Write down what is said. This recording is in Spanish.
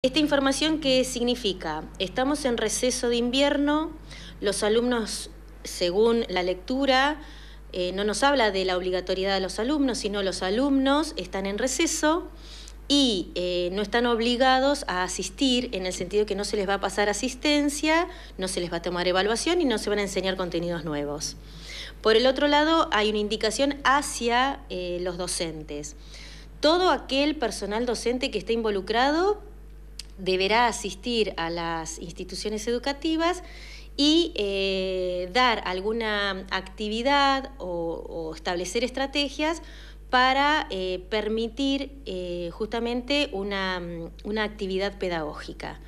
Esta información que significa, estamos en receso de invierno, los alumnos, según la lectura, eh, no nos habla de la obligatoriedad de los alumnos, sino los alumnos están en receso y eh, no están obligados a asistir en el sentido que no se les va a pasar asistencia, no se les va a tomar evaluación y no se van a enseñar contenidos nuevos. Por el otro lado, hay una indicación hacia eh, los docentes. Todo aquel personal docente que esté involucrado deberá asistir a las instituciones educativas y eh, dar alguna actividad o, establecer estrategias para eh, permitir eh, justamente una actividad pedagógica.